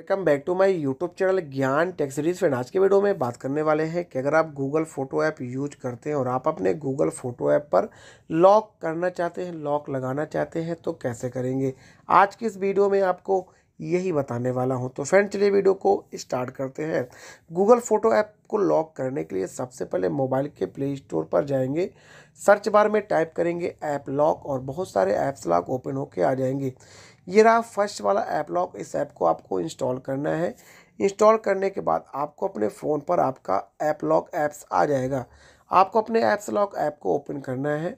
welcome back to my YouTube channel ज्ञान टेक्सरीज़ series friend आज के वीडियो में बात करने वाले हैं कि अगर आप गूगल फोटो ऐप यूज करते हैं और आप अपने गूगल फोटो ऐप पर लॉक करना चाहते हैं लॉक लगाना चाहते हैं तो कैसे करेंगे आज की इस वीडियो में आपको यही बताने वाला हूं तो फ्रेंड चलिए वीडियो को स्टार्ट करते हैं गूगल फोटो ऐप को लॉक करने के लिए सबसे पहले मोबाइल के प्ले स्टोर पर जाएंगे सर्च बार में टाइप करेंगे ऐप लॉक और बहुत सारे ऐप्स लॉक ओपन होके आ जाएंगे ये रहा फर्स्ट वाला ऐप लॉक इस ऐप को आपको इंस्टॉल करना है इंस्टॉल करने के बाद आपको अपने फ़ोन पर आपका ऐप लॉक ऐप्स आ जाएगा आपको अपने ऐप्स लॉक ऐप को ओपन करना है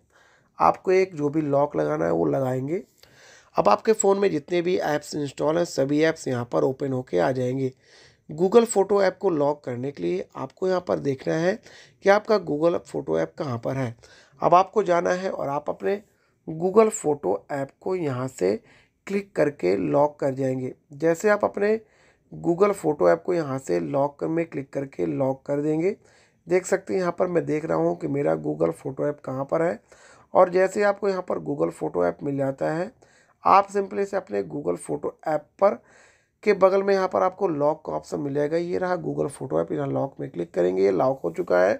आपको एक जो भी लॉक लगाना है वो लगाएंगे अब आपके फ़ोन में जितने भी ऐप्स इंस्टॉल हैं सभी ऐप्स यहाँ पर ओपन होके आ जाएंगे गूगल फ़ोटो ऐप को लॉक करने के लिए आपको यहाँ पर देखना है कि आपका गूगल फ़ोटो ऐप कहाँ पर है अब आपको जाना है और आप अपने गूगल फ़ोटो ऐप को यहाँ से क्लिक करके लॉक कर जाएंगे जैसे आप अपने गूगल फ़ोटो ऐप को यहाँ से लॉक में क्लिक करके लॉक कर देंगे देख सकते हैं यहाँ पर मैं देख रहा हूँ कि मेरा गूगल फ़ोटो ऐप कहाँ पर है और जैसे आपको यहाँ पर गूगल फ़ोटो ऐप मिल जाता है आप सिंपली से अपने गूगल फ़ोटो ऐप पर के बगल में यहाँ पर आपको लॉक का ऑप्शन मिल जाएगा ये रहा गूगल फोटो ऐप यहाँ लॉक में क्लिक करेंगे ये लॉक हो चुका है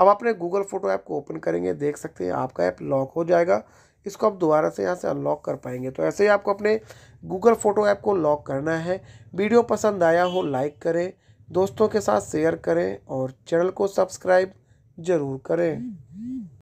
अब आपने गूगल फोटो ऐप को ओपन करेंगे देख सकते हैं आपका ऐप लॉक हो जाएगा इसको आप दोबारा से यहाँ से अनलॉक कर पाएंगे तो ऐसे ही आपको अपने गूगल फोटो ऐप को लॉक करना है वीडियो पसंद आया हो लाइक करें दोस्तों के साथ शेयर करें और चैनल को सब्सक्राइब ज़रूर करें